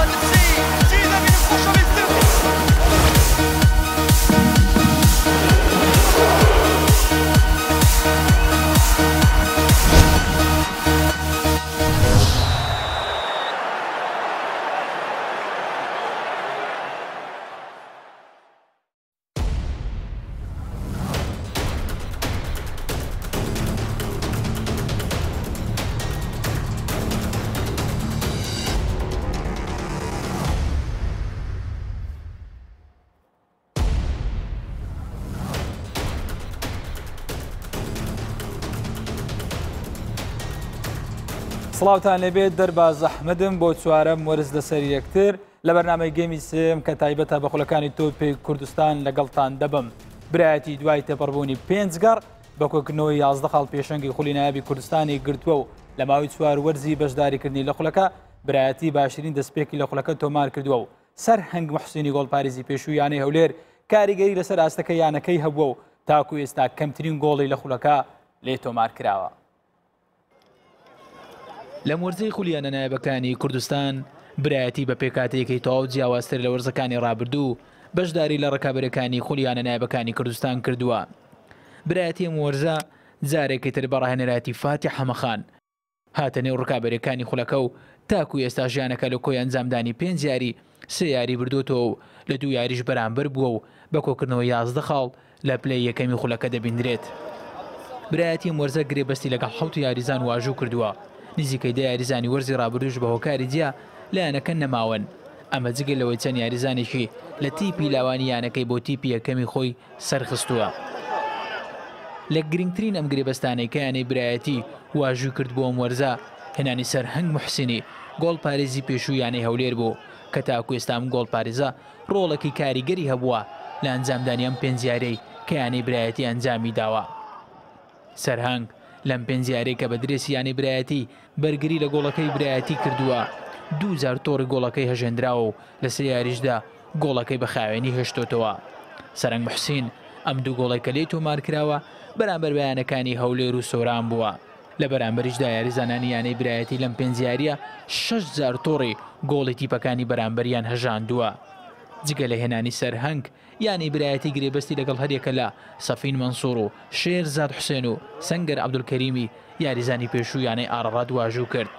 on the سڵاوتان لەبێت دەربا زەحمدم بۆ چوارەم وەرز لەسەر یەکتر لە بەرنامەی گەمی سم کە تایبەتە بە خولەکانی تۆپی کوردستان لەگەڵتان دەبم برایەتی دوای تێپەڕبوونی پێنجگەڕ بە کۆکنەوەی یازدە خاڵ پێشەنگی خولی نایابی کوردستانی گرتووە و لە ماوەی چوار وەرزی بەشداریکردنی لە خولەکە برایەتی باشترین دەستپێکی لە خولەکە تۆمار کردووە و سەر هەنگ محسینی گۆڵپارێزی پێشویانەی هەولێر کاریگەری لەسەر ئاستەکە یانەکەی هەبووە و تاکو ئێستا کەمترین گۆڵی لە خولەکە لێ تۆمار کراوە. لە مرزەی خولیانە نایبەکانی کوردستان برایەتی بە پێکاتەیەکی تەواو جیاوازتر لە وەرزەکانی ڕابردوو بەشداری لە ڕکابەرەکانی خولیانە نایبەکانی کوردستان کردووە. برایەتی وەرزە جارێکی تر بەڕاهێنەراتی فاتی حەمەخان هاتە نێو ڕکابەرەکانی خولەکە و تاکو ئێستا ژیانەکە لە کۆی ئەنجامدانی پێنج یاری سێ یاری بردوتەوە و لە دوو یاریش بەرامبەر بووە و بە کۆکردنەوە یازدە خاڵ لە پلەی یەکەمی خولەکە دەبیندرێت. برایەتی مۆرزە گرێبەستی لەگە حوت یاریزان واژوو کردووە نزیکەی دە یاریزانی وەرزی ڕابردوش بە هۆکاری جیا لایەنەکە نەماون ئەمە جگە لەوەی چەند یاریزانێکی لە تیپی لاوانی یانەکەی بۆ تیپی یەکەمی خۆی سەرخستووە. لە گرنگترین ئەم گرێبەستانەی کەیانەی برایەتی واژوو کرد بۆم وەرزە هێنانی سەر هەنگ محسینی گۆڵ پارێزی پێشوویانەی هەولێر بوو کە تاکو ئێستام گۆڵ پارێزە ڕۆڵەکی کاریگەری هەبووە لە ئەنجامدانیان پێنجیارەی کەیانەی برایەتی ئەنجامی داوە. سەرهنگ لەم پێنجارێکە بە درێسیانی برایەتی بەرگری لە گۆڵەکەی برایەتی کردووە دوزار تۆڕ گۆڵەکەی هەژێنراوە و لە سیاریشدا گۆڵەکەی بە خاوێنی هێشتۆتەوە سەرنگ محسین ئەم دوو گۆڵی کە لێ تۆمارکراوە بەرامبەر بەیانەکانی هەولێر و سۆران بووە لە بەرامبەریشدا یاریزانانی یانەی برایەتی لەم پێنجیاریە 6 زار تۆڕی گۆڵی تیپەکانی بەرامبەریان هەژاندووە جگە لە هێنانی سەرهنگ یانی برایەتی گرێبەستی لەگەڵ هەرێکە لە سەفین منسوور و شێر زاد حوسێن و سنگەر عبدولکەریمی یاریزانی پێشوو یانەی ئارەڕات دواژوو کرد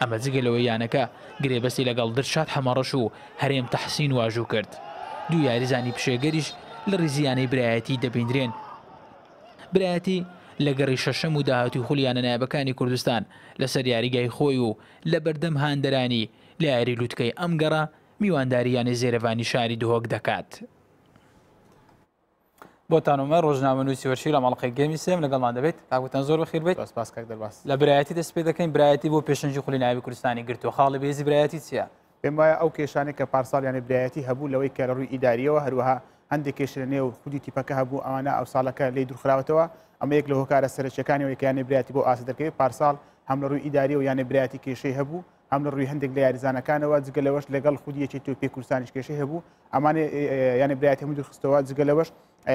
ئەمە جگەلەوەی یانەکە گرێبەستی لەگەڵ درشات هەمەڕەش و هەرێم تەحسین واژوو کرد دوو یاریزانی پشێگەریش لە ڕیزیانەی برایەتی دەبیندرێن برایەتی لە گەڕی شەشەم و داهاتی خولیانە نایبەکانی کوردستان لەسەر یاریگای خۆی و لە بەردەم هاندەرانی لە یاری لووتکەی ئەمگەڕە میوانداریانەی زێرەوانی شاری دهۆک دەکات. بۆتانمە ڕۆژنامە نووسی وەرشی لە ماڵقی گەمی سێم لەگەڵمان دەبێت تاکوتان زۆر بەخیر بێت دەباس لە برایەتی دەست پێ دەکەین برایەتی بۆ پێشنجی خولی ناوی کوردستانی گرتووە خاڵی بێزی برایەتی چییە؟ پێم وایە ئەو کێشانێک کە پارسال یانە برایەتی هەبوو لەوەی کە لە ڕووی ئیداریەوە هەروەها هەندێک کێشە نێو خودی تیپەکە هەبوو ئەوانە ئەو ساڵەکە لی دوورخراوەتەوە ئەمە یەک لە هۆکارە سەرچەکانی و یەکیانە برایەتی بۆ ئاسە دەکەوێت پارسال هەم لە ڕووی ئیداری و یانە برایەتی کێشەی هەبوو ئەم لە ڕووی هەندێک لە یاریزانەکانەوە جگەلەوەش لەگەڵ خودیەکی تۆپی کوردستانیش کێشەی هەبوو ئەمانێ یانە برایەت هەموو خستەوە جگەلەوەش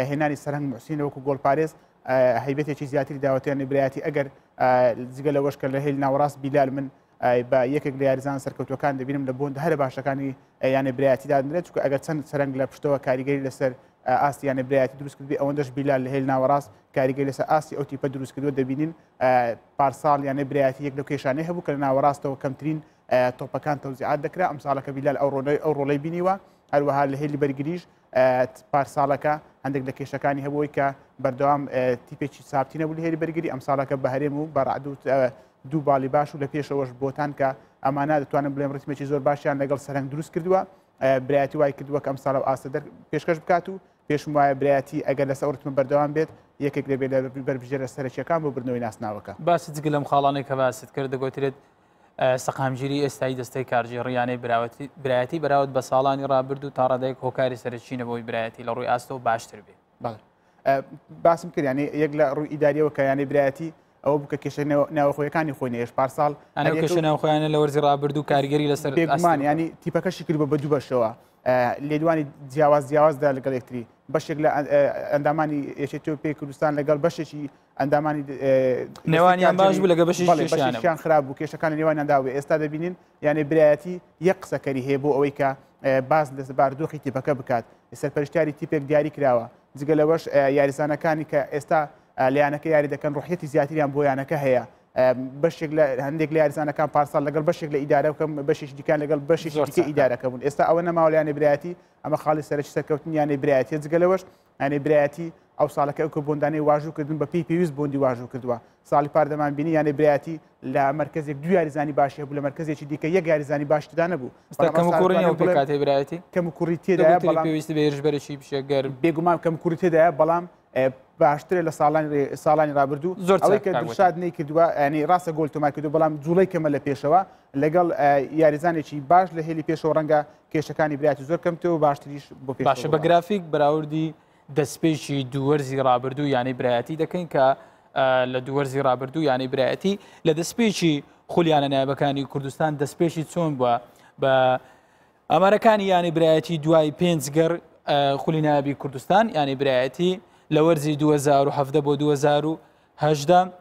هێنانی سەرنگ موسین وەکو گۆڵپارێز هەیبەتێکی زیاتری داوەتیان برایەتی ئەگەر جگەلەوەش کە لە هیل ناوەڕاست بیلال من بە یەکێک لە یاریزان سەرکەوتەکان دەبینم لە بۆند هەر باشەکانی یانە برایەتی دادرێت چکە ئەگەر چەند سەرنگ لە پشتەوە کاریگەری لەسەر ئاسییانە برایەتی دروست کردی ئەوەندەش بیلال لە هێل ناوەڕاست کاریگەی لەسە ئاسی ئەوتیپە دروست کردووە دەبینین پارساڵ یانە برایەتی یەک لە کێشانەی هەبوو کە لە ناوەڕاستەوە کەمترین تۆپەکان تەوزیعات دەکرا ئەم ساڵەکە بیلال ئەو ڕۆلەی ئەو ڕۆڵی بینیوە هەروەها لە هێلی بەرگریش پارساڵەکە هەندێک لە کێشەکانی هەبووی کە بەردەوام تیپێکی سابتی نەبوو لە هێری بەرگری ئەم ساڵەکە بە هەرێم و بەڕعدوت دوو باڵی باش و لە پێشەوەش بۆتان کە ئەمانە دەتوانم بڵێم ڕتمێکی زۆر باشیان لەگەڵ سەرنگ دروست کردووە برایەتی وای کردووە کەم ساڵە ئاسە پێشکەش بکات و پێشم وایە برایەتی ئەگەر لەسە ئەوتمە بەردەوام بێت یەکێک لەبێت لە بەربژێرە سەرچەکان بۆ برنەوەی ناسناوەکە باسی جگە لەم خاڵانێک کە باست کرد دەگوترێت سەقامگیری ئێستای دەستەی کارژی ڕیانەی برایەتی بەراوت بە ساڵانی ڕابرد و تاڕادەیەک هۆکاری سەرچینەوەی برایەتی لە ڕووی ئاستۆ باشتر بێ باسم کردیانی یەک لە ڕووی ئیداریەوە کەیانی برایەتی ئەوە بکە کێشە ناوخۆیەکانی خۆی نێش پار ساڵ کێشە ناوخۆیانە لە وەرزی ڕابرد و کاریگەری لەسەر پێگومان ینی تیپەکەشی کرد بە بەدوو بەشەوە لێدوانی جیاواز جیاوازدا لەگەڵ یەکتری بەشێک لە ئەندامانی ئێشێتۆ پێی کوردستان لەگەڵ بەشێکی ئەندامانی نێوانیان باش بوو لەگە بەشیان خراپ بوو کێشەکان نێوانیانداوێ ئێستا دەبینین یانێ برایەتی یەک قسەکەری هەیە بۆ ئەوەی کە باز لە باردۆخی تیپەکە بکات سەرپەرشتیاری تیپێک دیاری کراوە جگە لەوەش یاریسانەکانی کە ئێستا لایەنەکە یاری دەکەن ڕحەتی زیاتریان بۆیانەکە هەیە بەشێک لە هەندێک لە یاریزانەکان پارسال لەگەڵ بەشێک لە ئیدارەکەم بەشێک دیکان لەگەڵ بەشی دیکە ئیدارەکە بوون ئێستا ئەوە نەماوەیانە برایەتی ئەمە خاڵی سەرکی سەرکەوتن یانەی برایەتی جگەلەوەش ئەنێ برایەتی ئەو ساڵەکە ئەوکە بۆندانی واژوو کردن بە پێی پێویست بۆندی واژوو کردووە ساڵی پاردەمان بینی یانەی برایەتی لە مرکزێک دو یاریزانی باشە بوو لە مرکزێکی دیکە یەک یاریزانی باشدانە بوو کەم کوڕی تێدایە بەڵام پێویستی بێژبەرشی بشێگەر بێگومان کەم کوڕی تێدایە بەڵام باشترێت لە ساڵانی ساڵانی رابرردوو زۆرڵی کە دشاد نەی کردووە ینی ڕاستە گۆلتۆمان کردو بەڵام جوڵی کەمە لە پێشەوە لەگەڵ یاریزانێکی باش لە هێلی پێشەوە ڕەنگە کێشەکانی براتی زۆر کەمتەوە باشتریش بۆ پێ باشە بە گرافیک بەراوردی دەستپێکی دووەرزی رابرردوو یانەی برایەتی دەکەین کە لە دووەرزی رابرردوو یانەی برایەتی لە دەستپێکی خولیانە نایبەکانی کوردستان دەستپێشی چۆن بووە بە ئەمارەکانی یانی برایەتی دوای پێنجگەر خولی نایبی کوردستان یانی برایەتی لە وەرزی 2017 بۆ 2010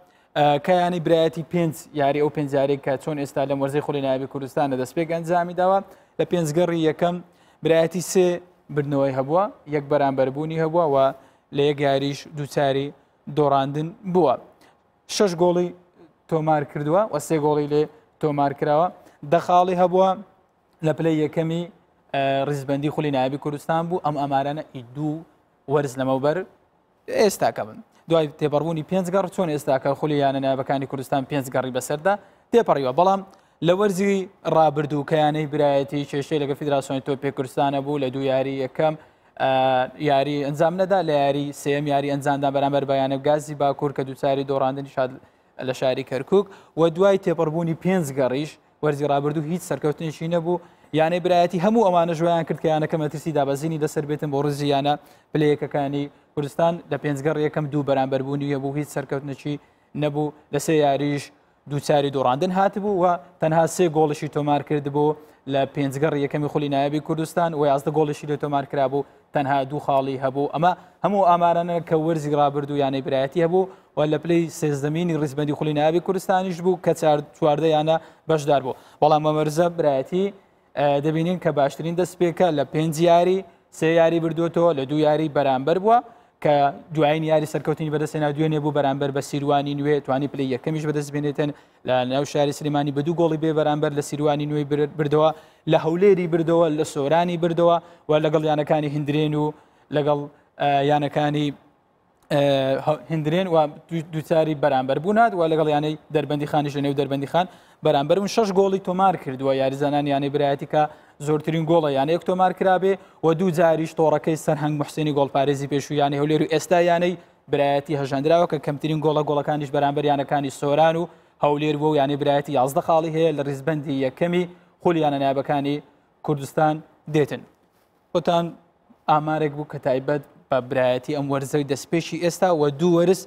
کەیانی برایەتی پێنج یاری ئەو پێنجارێک کە چۆن ئێستا لە مەرزی خولی نابی کوردستانە دەستپێک ئەنجامی داوە لە پێنجگەڕی یەکەم برایەتی سێ برنەوەی هەبووە یەک بەرامبەربوونی هەبووە و لە یەک یاریش دووچاری دۆڕاندن بووە. شش گۆڵی تۆمار کردووە وە سێ گۆڵی لێ تۆمار کراوە دەخاڵی هەبووە لە پلەی یەکەمی ڕیزبندی خولی نایبی کوردستان بوو ئەم ئەمارانە ئی دوو وەرز لەمەوبەر ئێستاکە بن دوای تێپەڕبوونی پێنجگەڕ چۆن ئێستاکە خولی یانە نایبەکانی کوردستان پێنجگەڕی بەسەردا تێپەڕیوە بەڵام لە وەرزی ڕابردووکەیانەی برایەتی کێشەی لەگە فیدراسۆنی تۆپی کوردستانە بوو لە دو یاری یەکەم یاری ئەنجام نەدا لە یاری سم یاری ئەنجامدا بەرامبەر بەیانە گازی باکوور کە دووساری دۆڕاندنی شاد لە شاری کەرکک و دوای تێپەڕبوونی پێنج گەڕیش وەرزی ڕابردوو هیچ سەرکەوتنیشی نەبوو یانەی برایەتی هەموو ئەمانە ژویان کرد کە یانەکە مەترسی دابەزینی دەسەر بێتن بۆ ڕزیانە پلەیەکەکانی کوردستان لە پێنجگەڕ یەکەم دوو بەرامبەربوونی هەبوو هیچ سەرکەوتنەچی نەبوو لە سێ یاریش دووچاری دۆڕاندن هاتبوو و تەنها سێ گۆڵشی تۆمار کرد بۆ لە پێنجگەڕ یەکەمی خولی نایبی کوردستان و یازدە گۆڵشی لە تۆمار کرابوو تەنها دوو خاڵی هەبوو ئەمە هەموو ئامارانە کە وەرزی ڕابرد و یانەی برایەتی هەبوو و لە پلەی سێزدەمینی ڕزبندی خولی نایبی کوردستانیش بوو کە چواردە یانە بەشدار بوو بەڵام مەمەرزە برایەتی دەبینین کە باشترین دەستپێکە لە پێنج یاری سێ یاری بردوێتەوە لە دو یاری بەرامبەر بووە کە دوایین یاری سەرکەوتنی بەدەستێنا دوێنێ بوو بەرامبەر بە سیروانی نوێ توانی پلی یەکەمیش بەدەست بێنێتن لە ناو شاری سلمانی بە دوو گۆڵی بێ بەرامبەر لە سیروانی نوێی بردەوە لە هەولێری بردەوە لە سۆرانی بردەوە و لەگەڵ یانەکانی هندرێن و لەگەڵ یانەکانی هندرێن و دووچاری بەرامبەر بوونات و لەگەڵ یانەی دەربەندی خانیش لە نێو دەربەندی خان بەرامبەر و شش گۆڵی تۆمار کردووە یاریزانان یانەی برایەتیکە زۆرترین گۆڵە یان یەک تۆمار کرابێ و دوو جاریش تۆڕەکەی سەرهنگ محسێنی گۆڵپارێزی پێشویانی هەولێر و ئێستا یانەی برایەتی هەژاندراوە کە کەمترین گۆڵە گۆڵەکانیش بەرامبەر یانەکانی سۆران و هەولێر بۆ یانی برایەتی یازدە خاڵی هەیە لە ڕیزبندی یەکەمی خولیانە نابەکانی کوردستان دێتن. خۆتان ئامارێک بوو کە تایبەت بە برایەتی ئەم وەرزەوەی دەستپێشی ئێستا و دوو وەرز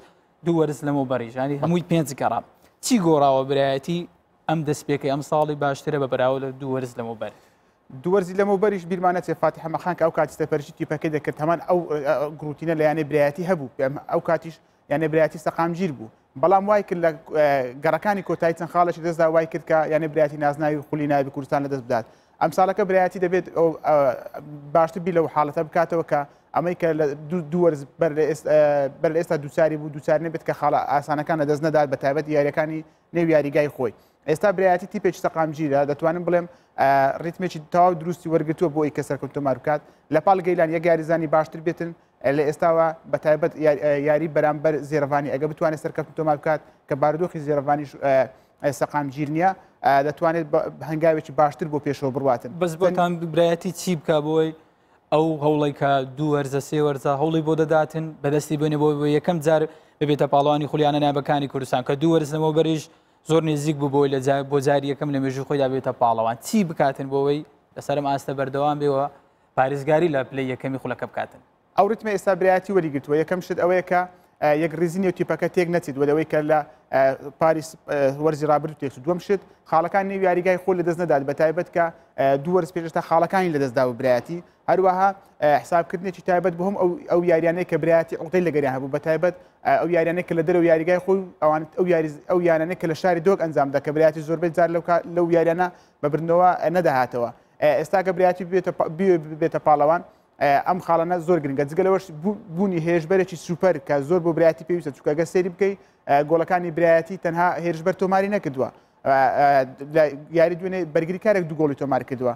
دوو وەرز لەمە بەڕێژانی هەمووی پێنج گەڕام چی گۆڕاوە برایەتی ئەم دەستپێکی ئەم ساڵی باشترە بە بەراوە لە دوو وەرز لەمە بەر. دووەرزی لەمە بەریش بیرمانە سێفاتی هەمەخان کە ئەو کاتیستە پەرژیتی پەکەی دەکرد هەمان ئەو گروتینە لە یانە برایەتی هەبوو ئەو کاتیش یانە برایەتی سەقامگیر بوو بەڵام وای کرد لە گەڕەکانی کۆتایی چەند خاڵەشی دەستدا وای کرد کە یانە برایەتی نازناوی و خولی ناوی کوردستان لە دەست بدات ئەم ساڵەکە برایەتی دەبێت باشتر بی لەو حاڵەتە بکاتەوە کە ئەمەیکە دووەرز بەر ئێستا دووساری بوو دووسار نەبێت کە خاڵ ئاسانەکانە دەست نەداد بە تایبەت یاریەکانی نێو یاریگای خۆی ئێستا برایەتی تیپێک سەقامگیرە دەتوانم بڵێم ڕیتمێکی تاوا دروستی وەرگتووە بۆ ئەی کە سەرکەوتۆمار بکات لە پاڵ گەیلان یەک یاریزانی باشتر بێتن لە ئێستاوە بە تایبەت یاری بەرامبەر زێرەوانی ئەگە بتوانێت سەرکەوتۆمار بکات کە باردۆخی زێرەوانی سەقامگیر نییە دەتوانێت هەنگاوێکی باشتر بۆ پێشەوە بڕاتن بەس بۆتان برایەتی چی بکە بۆی ئەو هەوڵێکە دوو وەرزە سێ وەرزە هەوڵی بۆ دەداتن بەدەستی بێنێ بۆ یەکەم جار ببێتە پاڵانی خولیانە نابەکانی کوردستان کە دوو وەرزنەوە بەریش زۆر نزیک بووبۆی لە بۆ جاری یەکەم لە مێژوو خۆی دابێتە پاڵەوان چی بکاتن بۆەوەی لەسرم ئاستە بەردەوام بێەوە پارێزگاری لە پلی یەکەمی خولەکە بکاتن. ئەو ڕتمە ئێستا برایەتی وەریگرتووە یەکەم شت ئەوەیە کە یەک ریزینی و تیپەکە تێک نەچیت وەدەوەی کە لە پاریس وەرزی رابرد تێک دووەم شت خاڵەکان نێو یاریگای خۆ لە دەست نەداد بە تایبەت کە دووەرز پێشتا خاڵەکانی لە دەستدا و برایەتی هەروەها حسابکردنێکی تایبەت بهم ئەو یاریانەیە کە برایەتی ئەوتەی لەگەری هەبوو بە تایبەت ئەو یاریانەیە کە لە دەرەوە یاریگای خۆی ئەو یانانە کە لە شاری دۆک ئەنجامدا کە برایەتی زۆربەی جار لەو یاریانە بەبرنەوە نەداهاتەوە ئێستا کە برایەتی بێتە پاڵەوان ئەم خاڵانە زۆر گرنگە جگەلەوەش بوونی هێژبەرێکی سوپەر کە زۆر بۆ برایەتی پێویستە چکەگە سێری بکەی گۆڵەکانی برایەتی تەنها هێرشبەر تۆماری نەکردووە یاری دوێنێ بەرگری کارێک دو گۆڵی تۆمار کردووە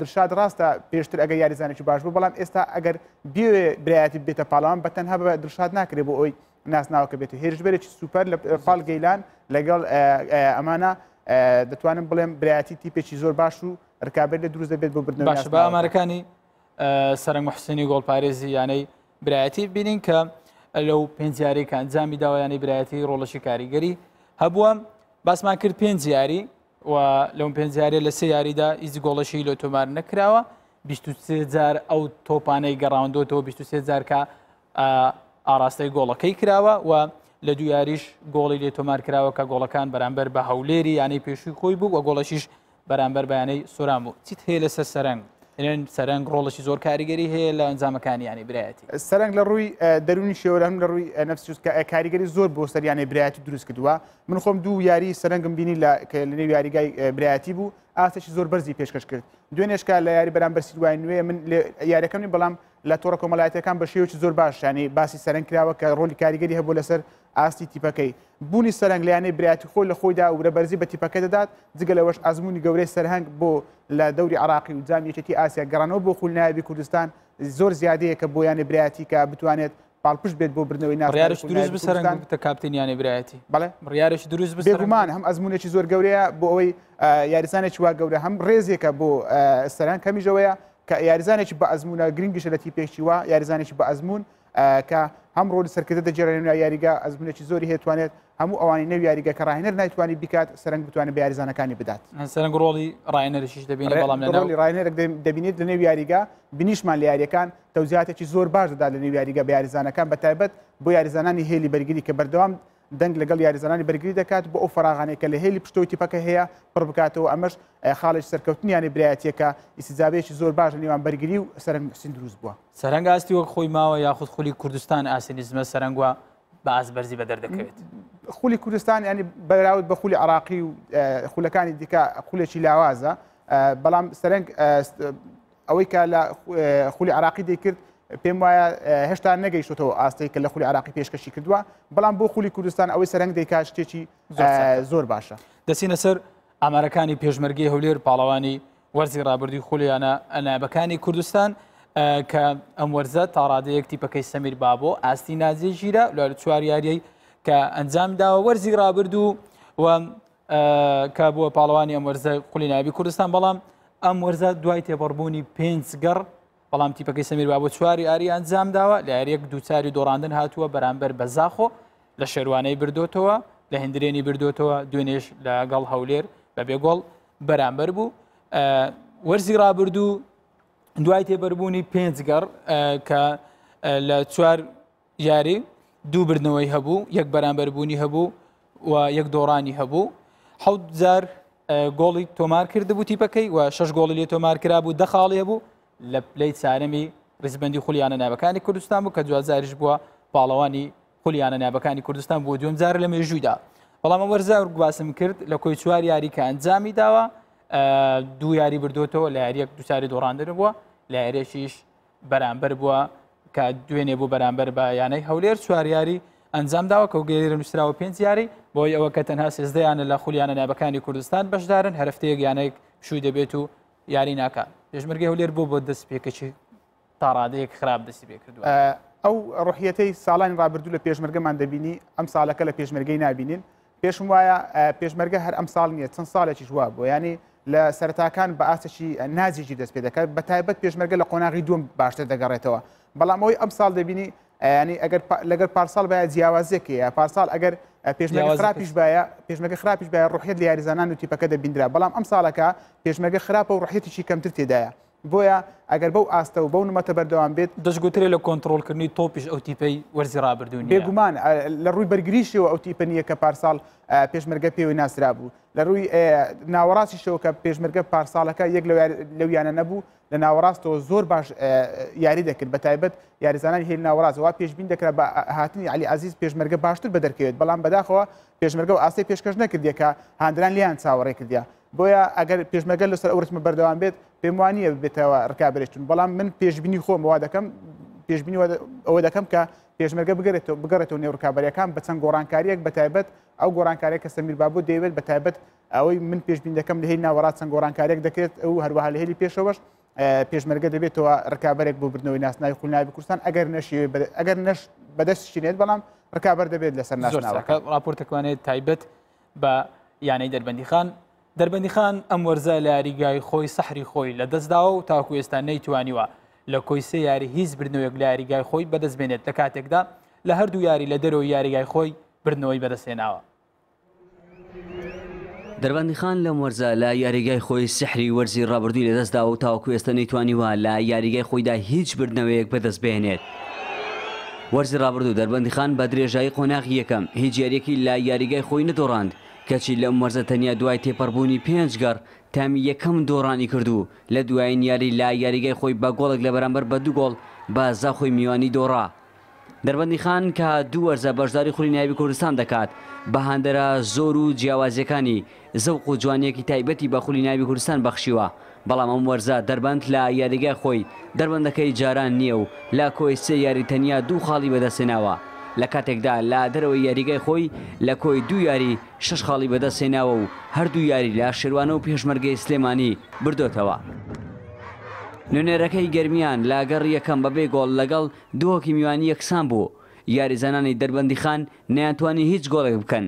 درشاد ڕاستە پێشتر ئەگە یاریزانێکی باش بوو بەڵام ئێستا ئەگەر بێوێ برایەتی بێتە پاڵام بە تەنها بە درشاد ناکرێت بۆ ئەوی ناسناوەکە بێت هێرشبەرێکی سوپەر لە پاڵ گەیلان لەگەڵ ئەمانە دەتوانم بڵێم برایەتی تیپێکی زۆر باش و ڕکابێت لە دروست دەبێت بۆ بردن باش بە ئامارەکانی سەرنگ مححسنی گۆڵپارێزی یانەی برایەتی بینین کە لەو پێنجیاری کانجامی داوایانی برایەتی ڕۆڵەشی کاریگەری هەبووە باسمان کرد پێنجیاری و لەم پێنجارێ لە سێ یاریدا ئیزی گۆڵەشی لۆ تۆمار نەکراوە 23جار ئەو تۆپانەی گەڕاوندۆتەوە 23جار کا ئاراستەی گۆڵەکەی کراوە و لە دو یاریش گۆڵی لێ تۆمار کراوە کە گۆڵەکان بەرامبەر بە هەولێری یانەی پێشوی خۆی بوو وە گۆڵەشیش بەرامبەر بەیانەی سورام و چیت هەیە لەسەر سەرنگ سەرنگ ڕۆڵەشی زۆر کاریگەری هەیە لە ئەنجامەکانیانی برایەتی سەرنگ لە ڕووی دەرونی شێوەم لە ڕووی نفسوسکە کاریگەری زۆر بۆ سەریانەی برایەتی دروست کردووە من خۆم دوو یاری سەرنگم بینی لە نێو یاریگای برایەتی بوو ئاسەشی زۆر بەرزی پێشکەش کرد دوێنێشکا لە یاری بەرام بەرسی دوای نوێ من یاریەکەمنی بەڵام لە تۆڕە کۆمەلایەتەکان بە شێوکی زۆر باشیانانی باسی سەرنگ کراوە کە ڕۆلی کاریگەری هەبوو لەسەر ئاستی تیپەکەی بوونی سەرنگ لایەنەی براتی خۆی لە خۆیدا ورە بەرزی بە تیپەکە دەدات جگە لەەوەش ئەزمموی گەورەی سەرهنگ بۆ لە دەوری عراقی و جام یەکێتی ئاسیا گەڕانەوە بۆ خولناوی کوردستان زۆر زیادەیە کە بۆیانە براتی کە بتوانێت پاڵپش بێت بۆ برنەوەی نارش دروست بسەرنگتە کاپتنیانی برایەتی بڵێ ڕیارش دروست بێگومان هەم ئەزمونێکی زۆر گەورەیە بۆ ئەوەی یاریزانێکی وا گەورە هەم ڕێزێکە بۆ سەران کەمیژەوەیە کە یاریزانێکی بە ئەزمونە گرنگیشە لە تیپێکی وا یاریزانێکی بە ئەزمون کە هەمڕۆ لە سەرکردە دەجێڕێن یاریگا ئەزمونێکی زۆری هێتوانێت هەموو ئەوانی نەو یاریگە کە ڕاهێنەر ناتوانانی بیکات سەرنگ بتوانێت یاریزانەکانی بدات سەرنگ ڕۆڵی ڕایەنەرشیش دەبین بەڵاملی ڕایەرێک دەبینێت لە نێو یاریگا بنیشمان لە یاریەکان تەوزیاتێکی زۆر باش دەدا لە نێو یاریگە بە یاریزانەکان بەتایبەت بۆ یاریزانانی هێلی بەرگری کە بەردەوام دەنگ لەگەڵ یاریزانانی بەرگری دەکات بۆ ئەو فراغانێکە لە هێلی پشتۆی تیپەکە هەیە پڕ بکاتەوە ئەمەش خاڵش سەرکەوتنیانی برایەتەکە ئیسیزابێکی زۆر باش نێوان بەرگری و سەرنگسین دروست بووە سەرنگ ئاستی وەک خۆی ماوە یاخود خولی کوردستان ئاسینیزمە سەرنگوە باز بەرزی بە دەردەکەوێت خولی کوردستان ینی بەراوت بە خولی عراقی و خولەکانی دیکە خولێکی لاوازە بەڵام سەرنگ ئەوەی کە لە خولی عراقی دەیکرد پێم وایە هێشتا نەگەیشتەوە ئاستی کە لە خولی عراقی پێشکەشی کردووە بەڵام بۆ خولی کوردستان ئەوەی سەرنگ دەیکا شتێکی زۆر باشە دەسینە سەر ئامارەکانی پێشمەرگی هەولێر پاڵەوانی وەرزی ڕابردی خولیانە ئەنابەکانی کوردستان کە ئەم وەرزە تاڕادەیەک تیپەکەی سەمیر بابۆ ئاستی نازیێ ژیرە لە چواریارەی کە ئەنجامداوە وەرزی ڕابرد و کە بووە پاڵەوانی ئەم وەرزە قولینابی کوردستان بەڵام ئەم وەرزە دوای تێبڕبوونی پێنجگەڕ بەڵام تیپەکەی سەمیر بابۆ چواری ئاری ئەنجام داوە لە یاریەک دووچاری دۆڕاندن هاتووە بەرامبەر بەزاخۆ لە شێوانەی بردوتەوە لە هندرێنی بردوتەوە دوێنێش لەگەڵ هەولێر بە بێگۆڵ بەرامبەر بوو وەرزی ڕابردوو دوای تێبەربوونی پێنجگەڕ کە لە چوار یاری دوو بردنەوەی هەبوو یەک بەرامبەربوونی هەبوو و یەک دۆڕانی هەبوو حوت زار گۆڵی تۆمار کرد بوو تیپەکەی و شش گۆڵی لێ تۆمار کرا بوو دەخاڵی هەبوو لە پلەی چارەمی ڕزبندی خولیانە نابەکانی کوردستان بوو کە دوزارش بووە پاڵەوانی خولیانە نابەکانی کوردستان بۆ دوم جار لە مێژوویدا بەڵام وەرزار گواسم کرد لە کۆی چوار یاری کە ئەنجامی داوە دوو یاری بردوێتەوە لە یاریەک دوچاری دۆڕاندن بووە لە یارێشیش بەرامبەر بووە کە دوێنێ بوو بەرامبەر بە یانەی هەولێر چواریاری ئەنجام داوە کە گەێری نووسراوە پێنج یاری بۆی ئەوە کە تەنها سێزدەیانە لە خولیانە نابەکانی کوردستان بەشدارن هەفتەیەک یانەیەک شووی دەبێت و یاری ناکە پێشمەرگی هەولێر بۆ بۆ دەست پێکەچی تاڕادەیەک خراپ دەستی پێ کردو ئەو ڕحیەتەی ساڵانی ڕابردوو لە پێشمەرگەمان دەبینی ئەم ساڵەکە لە پێشمەرگەی نبینین پێشم وایە پێشمەرگە هەر ئەم ساڵ نیە چەند ساڵێکی ژوا بۆ ینی لە سەرتاکان بە ئاسەشی نازیجی دەست پێ دەکات بە تایبەت پێشمەرگە لە قۆناغی دوم باشتر دەگەڕێتەوە بەڵام ئەوی ئەم ساڵ دەبینی ینی ئەگەر لەگەر پارسال باید جیاوازەکە یا پارسال ئەگەر پێشمەگە خراپیش باە پێشمەگە خراپیش باە ڕحێت لە یاریزانان و تیپەکە دەبیندرا بەڵام ئەم ساڵەکە پێشمەگە خراپە و ڕحێتیشی کەمتر تێدایە بۆیە ئەگەر بەو ئاستە و بەو نمەتە بەردەوام بێت دەستگوترێ لە کۆنتترۆلکردنی تۆپیش ئەو تیپەی وەرزی رابرردون بێگومان لە ڕووی بەرگریشەوە ئەو تیپەنیە کە پارساڵ پێشمەرگە پێوەی ناسرا بوو لە ڕووی ناوەڕاستی شەوە کە پێشمەرگە پارساڵەکە یەک لەویانە نەبوو لە ناوەڕاستەوە زۆر باش یاری دەکرد بە تایبەت یاریزانانی هێل ناوەڕاستەوە پێشبین دەکرا بە هاتنی علی عزیز پێشمەرگە باشتر بەدەرکەوێت بەڵام بەداخەوە پێشمەرگە و ئاستی پێشکەش نەکردیەکە هاندران لیان چاوەڕێ کردیا بۆیە ئەگەر پێشمەگەل لەسەر ئەوتمە بەردەوام بێت پێم وانە بێتەوە ڕکابێتون بەڵام من پێشببینی خۆمەوە دەکەم پێشببینی ئەوە دەکەم کە پێشمەرگە بگرێتەوە بگەڕێتەوە نێوڕکابەرەکان بە چەند گۆڕانکاریەک بەتایبەت ئەو گۆڕانکاریە کە سەمیر بابوو دەیوێت بەتایبەت ئەوەی من پێشبین دەکەم لە هی ناوەڕات چەند گۆڕانکاریەک دەکرێت ئەو هەروەها لە هێلی پێشەوەش پێشمەرگە دەبێتەوە ڕکابەرێک بۆ بردنەوەی ناسنای خولناوی کوردستان ئەگەر نەشی ئەگەر نەش بەدەستشینێت بەڵام ڕکابەر دەبێت لەسەر ناشناوەکە راپۆرتەکوانێت تایبەت بە یانەی دەربەندیخان دەربەندیخان ئەم وەرزە لە یاریگای خۆی سەحری خۆی لە دەستداوە و تاکو ئێستا نەیتوانیوە لە کۆیسە یاری هیچ برنەوەک لە یاریگای خۆی بەدەستبێنێت لە کاتێکدا لە هەردوو یاری لە دەرەوەی یاریگای خۆی برنەوەی بەدەستێناوە. دەربندیخان لەم وەرزە لە یاریگای خۆی سحری وەرزی ڕابردووی لەدەستدا و تاوکو ئێستا نەیتوانیوە لە یاریگای خۆیدا هیچ برنەوەیەک بەدەستبێنێت. وەرزی ڕابردوو دەربندیخان بە درێژایی قۆناغی یەکەم هیچ یاریەکی لە یاریگای خۆی نەدۆڕاند کەچی لەم وەرزە تەنیا دوای تێپەڕبوونی پێنجگەڕ تامی یەکەم دۆڕانی کردو لە دوایین یاری لا یاریگەی خۆی بە گۆڵێک لە بەرامبەر بە دوو گۆڵ بازا خۆی میوانی دۆڕا. دەربەندی خان کە دوو وەرزە بەشداری خولی نایبی کوردستان دەکات بە هەندەرە زۆر و جیاوازیەکانی زەوق و جوانیەکی تایبەتی بە خولی نایبی کوردستان بەخشیوە. بەڵام ئەم وەرزە دەربند لە یاریگای خۆی دەربندەکەی جاران نییە و لا کۆی سێ یاریتەنیا دوو خاڵی بەدەسێناوە. لە کاتێکدا لا دەرەوەی یاریگای خۆی لە کۆی دوو یاری شش خاڵی بەدەستێناوە و هەردوو یاری لا شێوانە و پێشمەرگەی سلێمانی بردۆتەوە. نوێنێرەکەی گەرمیان لاگەڕ یەکەم بەبێ گۆڵ لەگەڵ دووەکی میوانی یەکسان بوو یاریزانانی دەربەندی خان نیانتوانی هیچ گۆڵێک بکەن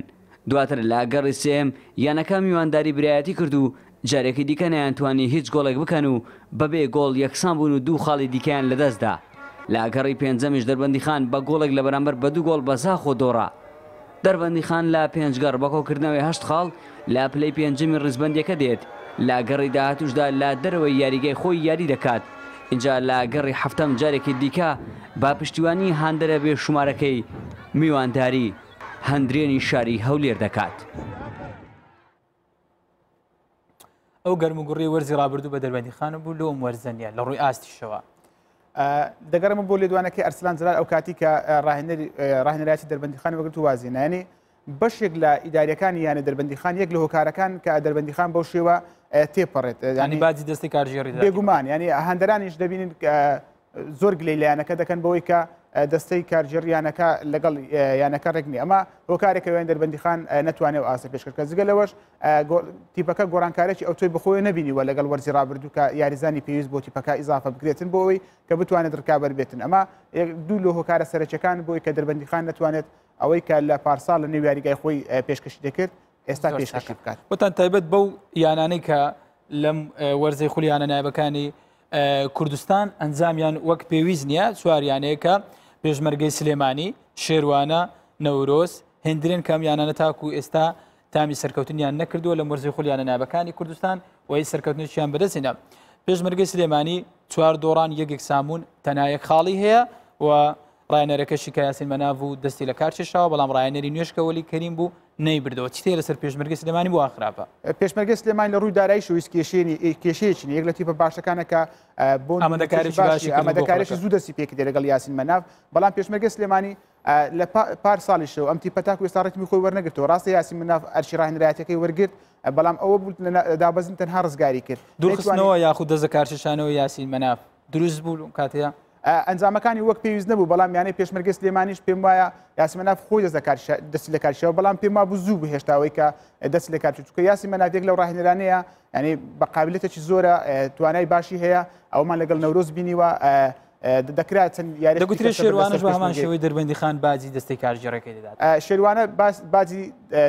دواتر لاگەڕی سێم یانەکە میوانداری برایەتی کرد و جارێکی دیکە نیانتوانی هیچ گۆڵێک بکەن و بەبێ گۆڵ یەکسان بوون و دوو خاڵی دیکەیان لەدەستدا لاگەڕی پێنجەمیش دەربەندی خان بە گۆڵێک لە بەرامبەر بە دوو گۆڵ بەزا خۆ دۆڕا دەربەندی خان لا پێنجگەڕ بەکۆکردنەوەی هەشت خاڵ لا پلەی پێنجمی ڕزبندەکە دێت لاگەڕی داهاتوشدا لا دەرەوەی یاریگەی خۆی یاری دەکات اینجا لاگەڕی هەفتەم جارێکی دیکە با پشتیوانی هەندرە بێ ژمارەکەی میوانداری هەندرێنی شاری هەولێر دەکات. ئەو گەرمموگوڕی وەرزی ڕابردوو بە دەربەندی خانە بوو لۆم وەرزەنە لە ڕووی ئاستیشەوە دەگەرممە بۆ لێدوانەکەی ئەرسلان زرا ئەو کاتی کە ڕاهێنراتی دەربندیخان وەگرت وازیینانی بەشێک لە ئیداریەکانی یانە دەربندیخان یەک لە هۆکارەکان کە دەربندیخان بەو شێوە تێپەڕێت ینی بازی دەستی کارژێری بێگومان ینی هەندەرانیش دەبینین زۆر گلەی لایەنەکە دەکەن بەوەی کە دەستەی کارژێریانەکە لەگەڵ یانەکە ڕێکنی ئەمە بۆ کارێکە وێن دەربندیخان ناتوانێت و ئاسە پێشکردکە زگەلەوەش تیپەکە گۆرانکارێکی ئەو توی بخۆی نبینیوە لەگەڵ وەرزی رابرردووکە یاریزانی پێویست بۆ تیپەکە ئیزافە بگرێتن بۆەوەی کە بتوانێت ڕکابەر بێتن ئەمە دوو لۆ هۆکارە سەرچەکان بۆی کە دەربندیخان ناتوانێت ئەوەی کە لە پارسال لە نێواریگای خۆی پێشکەشی دەکرد ئێستا پێشکەشی بکات بۆتان تایبەت بەو یانانەی کە لەم وەرزەی خولیانە نایبەکانی کوردستان ئەنجامیان وەک پێویست نییە چواریانەیە کە پێشمەرگەی سلێمانی شێروانە نەورۆز هێندرێن کامیانانە تاکو و ئێستا تامی سەرکەوتنیان نەکردووە لە مرزی خولیانە نابەکانی کوردستان وی سەرکەوتنیشیان بەدەستێنە پێشمەرگەی سلێمانی چوار دۆڕان یەکێک سامون تەنایە خاڵی هەیە و ڕایەنەرەکەشی کە یاسین مەناو و دەستی لە کارچێشاوە بەڵام ڕایەنەری نوێشکەوەلی کەریم بوو نەیبردەوە چ تێ لەسەر پێشمەرگە سلێمانی بۆ خراپە پێشمەرگە سلێمان لە ڕووی دارایش وویست کێشێنی کێشێکی یەک لە تیپە باشەکانەکە بۆ ئەمەدەکارێکی باشی ئەمەدەکارێکی زوو دەسی پێکردێ لەگەڵ یاسین مەناف بەڵام پێشمەرگە سلێمانی لە پار ساڵیشەوە ئەم تیپە تاکو ێستاڕێتمی خۆی وەرنەگرتەوە ڕاستی یاسی مناف ئەرشیڕاهێنراەتەکەی وەرگرت بەڵام ئەوە بوو دابەزن تەنها ڕزگاری کرد دوورخستنەوە یاخود دەزە کارششانەوە یاسین مەناف دروست بوو کاتەیە ئەنجامەکانی وەک پێویست نەبوو بەڵام یانەی پێشمەرگە سلێمانیش پێم وایە یاسمەناف خۆی دەستی لە کارشەوە بەڵام پێما بوو زوو بهێشتاوەی کە دەست لە کارچوچکە یاسی مەناافێک لەو ڕاهێنرانەیە ینی بەقابلێتێکی زۆرە توانای باشی هەیە ئەومان لەگەڵ نەورۆز بینیوە دەکرات چەند یاریگوتر شێوانش هەمان شێوەی دەربندی خان بازی دەستی کارژێڕەکەی دەدات شێوانە بازی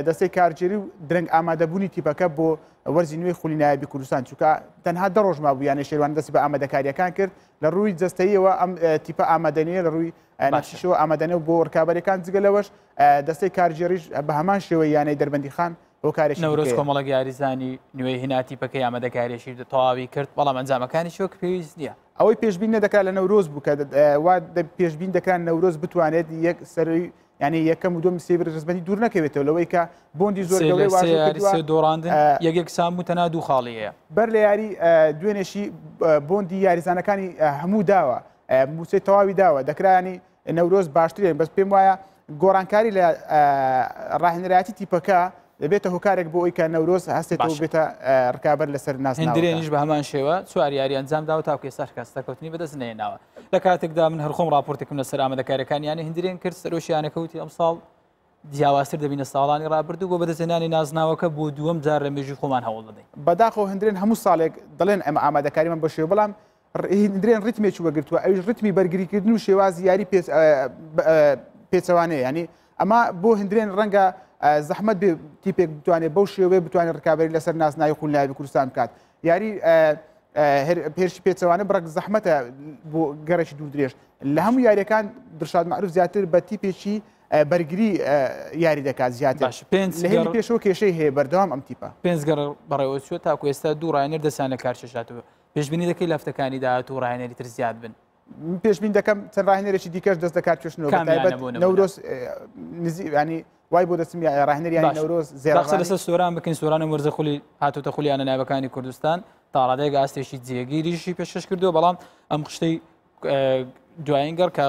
دەستی کارجێری و درنگ ئامادەبوونی تیپەکە بۆ وەرزی نوێی خولی نایبی کوردستان چونکە تەنها دە ڕۆژما بوو یانە شێوان دەست بە ئامادەکاریەکان کرد لە ڕووی جستەیەوە ئەم تیپە ئامادەنیە لە ڕووی ناشیشەوە ئامادەنە بۆ ڕکابەرەکان جگەلەوەش دەستەی کارژێریش بە هەمان شێوەی یانەی دەربەندی خان بۆ کارش نەورۆز کۆمەڵک یاریزانی نوێی هیناتی پەکەی ئامادەکاریێشی تەواوی کرد بەڵام ئەنجامەکانی شوک پێویست نییە. ئەوەی پێشبین نەدەکات لە نەورۆز بووکە پێشبین دەکان نەورۆز بتوانێت یەک سەروی ینی یەکەم و دوم سێبر ڕزمەتی دوور نەکەوێتەوە لەوەی کە بۆندی زۆر دۆڕاندن یەکێک سام و تەنا دوو خاڵەیە بەر لە یاری دوێنێشی بۆندی یاریزانەکانی هەموو داوە موسی تەواوی داوە دەکرانی نەورۆز باشترێن بەس پێم وایە گۆڕانکاری لە ڕاهێنراتی تیپەکە دەبێتە هۆکارێک بۆ ئەوی کە نەورۆز هەستێتەوە بێتە ڕکابەر لەسەر ناز هندرێنیش بە هەمان شێوە چوار یاریان جام داوە تاکێ سەرکەس تەکەوتنی بەدەست نێناوە لە کاتێکدا من هەرخۆم راپۆرتێکم لە سەرامەدەکارەکانیانە هندرێن کرد سەرۆشییانەکەوتی ئەم ساڵ دیاواستر دەبینە ساڵانی ڕابرد و بۆ بەدەزێنانی نازناوەکە بۆ دووەم جار لە مێژی خۆمان هەوڵ دەدەین بەداخۆ هەندرێن هەموو ساڵێک دەڵێن ئەمە ئامادەکاری من بەشێ بەڵام درێن ریتمێکی وەگرتووە ئەوش ریتمی بەرگریکردن و شێوازی یاری پێچەوانەیە ینی ئەما بۆ هەندرێن ڕەنگە زەحمت تیپێک بتوانێت بەو شێوەیە بتوانێت ڕکابی لەسەر نازناوی خولناوی کوردستان بکات یاری پێشی پێچەوانە بڕک زەحمەتە بۆ گەرەی دوور درێژ لە هەموو یاریەکان درشاد معروف زیاتر بە تیپێکی بەرگری یاری دەکات زیاتر پێشەوە کێشەی هەیە بەردەوام ئەم تیپە پێنجگەڕ بەڕێوەچوە تاکو ئێستا دوو ڕایەنەر دەسان لە کارشەشاتەوە پێشبینی دەکەی لەفتەکانی داات و ڕایەنەری تر زیاد بن پێشبین دەکەم چەند ڕاهێنێکی دیکەش دەست دەکات کوێشنەوە نەورۆز نزیانی وای بۆ دەستم ڕاهێنەری نەورۆز زیێ لەسەر سۆران بکەین سۆرانە وەرزە خولی هاتوتە خولیانە ناوەکانی کوردستان تاڕادێک ئاستێکی جێگیریشی پێشش کردو بەڵام ئەم خشتەی دوایینگەر کە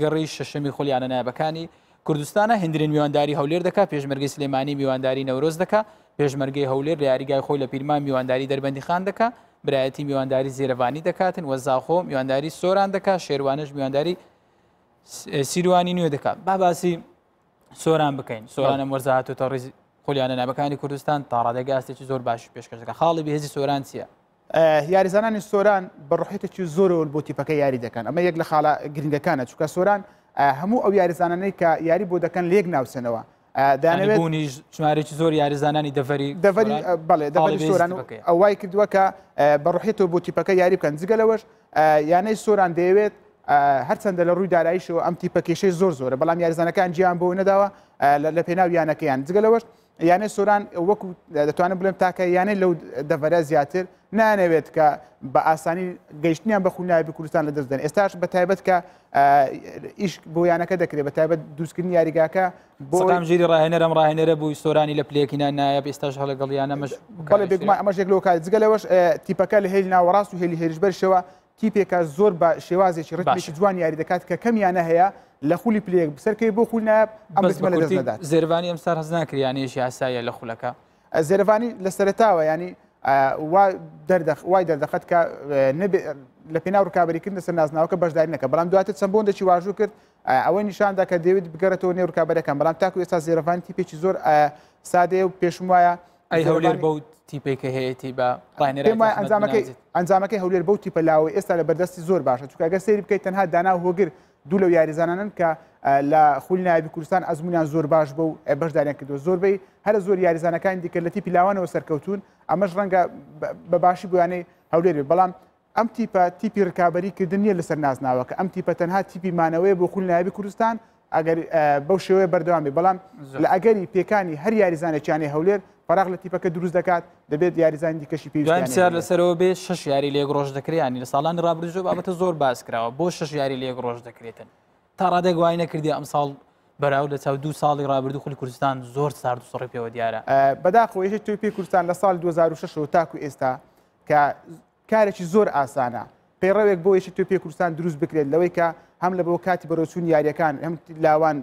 گەڕی شەشەمی خۆلیانە نایبەکانی کوردستانە هندرین میوانداری هەولێر دەکا پێشمەرگی سلێمانی میوانداری نەورۆز دەکا پێشمەرگی هەولێر یاریگای خۆی لە پیرمان میوانداری دەربەندی خان دەکا برایەتی میوانداری زیرەوانی دەکاتن وەزاخۆ میوانداری سۆران دەکا شێوانش میوانداری سیروانی نوێ دەکات با باسی سۆران بکەین سۆرانە مەرزهات و تەڕیزی قولیانە نابەکانی کوردستان تا ڕادەگاستێکی زۆر باشی پێشکەشەکە خاڵی بەهێزی سۆران چییە یاریزانانی سۆران بەڕحێتێکی زۆر و بۆتیپەکە یاری دەکەن ئەمە یەک لە خاڵە گرنگەکانە چکە سۆران هەموو ئەو یاریزانانەی کە یاری بۆ دەکەن لێک ناوسنەوە دانێتنی ژمارێکی زۆر یاریزانانی دەفەری دەفەری بڵێ دەفەری سۆران ئەوای کردووەکە بەڕحێتەوە بۆ تیپەکە یاری بکەن جگەلەوەش یانەی سۆران دەیەوێت هەرچەندە لە ڕووی دارایشەوە ئەم تیپەکێشەی زۆر زۆرە بەڵام یاریزانەکان جیان بۆ نەداوە لە پێناویانەکەیان جگەلەوەش یانە سۆران وەکو دەتوانن بڵێم تاکە یانە لەو دەڤەرە زیاتر نانەوێت کە بە ئاسانی گەیشتنیان بە خوناوی کوردستان لە دەستدەن ئێستاش بە تایبەت کە ئیش بۆ یانەکە دەکرێت بە تایبەت دووسکردنی یاریگاکە بۆام ژیری ڕاهێنەرم ڕاهێنەرە بووی سۆرانی لە پلێکینان نایە ئێستاش هەڵگەڵیانە مەش ئەمەشێک لەوکە جگەلەوەش تیپەکە لە هێلی ناوەڕاست و هێلی هێرشبەرشەوە تیپێکە زۆر بە شێوازێکی ڕێکی جوان یاری دەکات کە کەمیانە هەیە لە خولی پلەیەک بسەرکەی بۆ خول نایب ئەمە لە دەستدات زێربانی ئەم سار هەزناکریانێشی ئاسایە لە خولەکە زێربانی لە سەرتاوە ینی وای دەردەخەت کە لە پێنا ڕکابریکردن لەسەر نازناوکە بەشداری نەکە بەڵام دواتە چەند بۆندەکی واژوو کرد ئەوەی نیشاندا کە دەوێت بگەرێتەوە نێو ڕکابەکەم بەڵام تاکو ئێستا زێرەفان تیپێکی زۆر سادێ و پێشم وایە ئەی هەولێر بەوت تیپێککە هەیەی بە ئەنجامەکەی هەولێر بەو تیپە لاوە ئێستا لە بەردەستی زۆر باشە چکە گە سری بکەیت تەنها دانا هۆگر دوو لەو یاریزانانن کە لە خولناوی کوردستان ئەزمونیان زۆر باش بە و بەشداریان کردو زۆربەی هەر زۆر یاریزانەکان دیکە لە تیپی لاوانەوە سەرکەوتون ئەمەش ڕەنگە بە باشی بۆیانەی هەولێر بەڵام ئەم تیپە تیپی ڕکابریکردن نیە لەسەر نازناوەکە ئەم تیپە تەنها تیپی مانەوەی بۆ خولناوی کوردستان ئەگەر بەو شێوەیە بەردەوامی بەڵام لە ئەگەری پێکانی هەر یاریزانێکیانی هەولێر فراغ لە تیپەکە دروست دەکات دەبێت یاریزان دیکەشی پێویستیار لەسەرەوە بێ شش یاری لێگرۆژ دەکریانی لە ساڵان ڕابرژۆ بابەتە زۆر باس کراوە بۆ شش یاری لێگرۆژ دەکرێتن تا ڕادێک وای نەکردی ئەم ساڵ بەراو لە چاو دو ساڵی ڕابردو خولی کوردستان زۆر سارد و سڕی پێوە دیارە بەداخۆیشە توی پێی کوردستان لە ساڵ 2006 تاکو ئێستا کە کارێکی زۆر ئاسانە پێڕەوێک بۆ یشی توی پێ کوردستان دروست بکرێت لەوەی کە هەم لە بۆ کاتی بەرەچوون یاریەکان هەم لاوان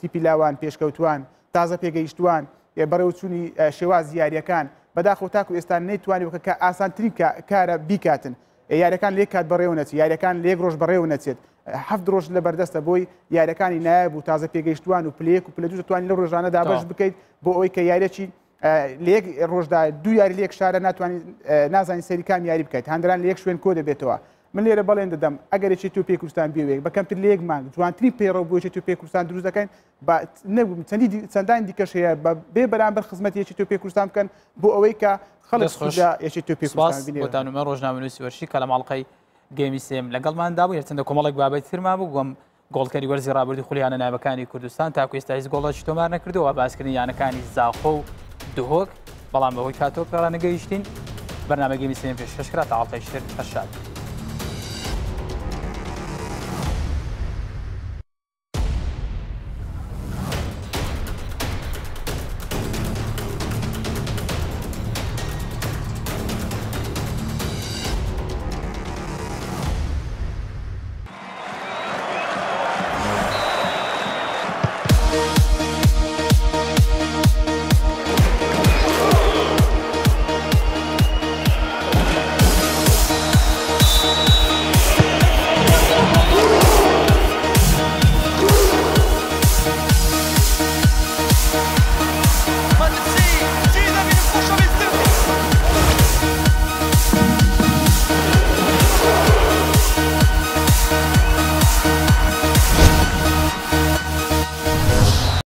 تیپی لاوان پێشکەوتوان تازە پێگەیشتوان بەڕێوچوونی شێوا زیارەکان بەداخۆ تاکو ئێستا نەیتوانانی وەکە کە ئاسانترین کارە بیکاتن یاریەکان لێک کات بەڕێو نەچێت یاریەکان لێک ڕۆژ بەڕێو نەچێت هەفت ڕۆژ لە بەردەستە بۆی یاریەکانی نایب و تازە پێگەیشتوان و پلێک و پلە دووتوانانی لە ڕۆژانە دابش بکەیت بۆ ئەوی کە یارێکی لێک ڕۆژدا دو یاری لێک شارە ناتوانین نازانین سەریکام یاری بکەیت هەندران لەک شوێن کۆ دەبێتەوە من لێرە بەڵێن دەدەم ئەگەرێکی تو پێ کوردستان بێوێک بەکەمتر لێک مانگ جوانتری پێڕە بۆچێت تو پێ کوردستان دروست دەکەین نەبووم چەندی چەندان دیکەش هەیە بە بێ بەرامبەر خزمەتیەکی تو پێ کوردستان بکەن بۆ ئەوەی کە خەڵک یەکی تو پێ کوردستانمە ڕۆژنامەنووسی وەرشی کە لە ماڵقەی گەمی سێم لەگەڵمان دابوو هێرچەندە کۆمەڵک بابەت فرما بوو گوم گۆڵکەری وەرزی ڕابردی خولیانە نابەکانی کوردستان تاکو ئێستا هیچ گۆڵەی تۆمار نەکردەوە باسکردنی یانەکانی زاخۆ و دهۆک بەڵام بەهۆی کاتۆ پێڕانەگەیشتین بەنامەگەمی سێن پێشکەشکرات عڵقەی شر هەشاد.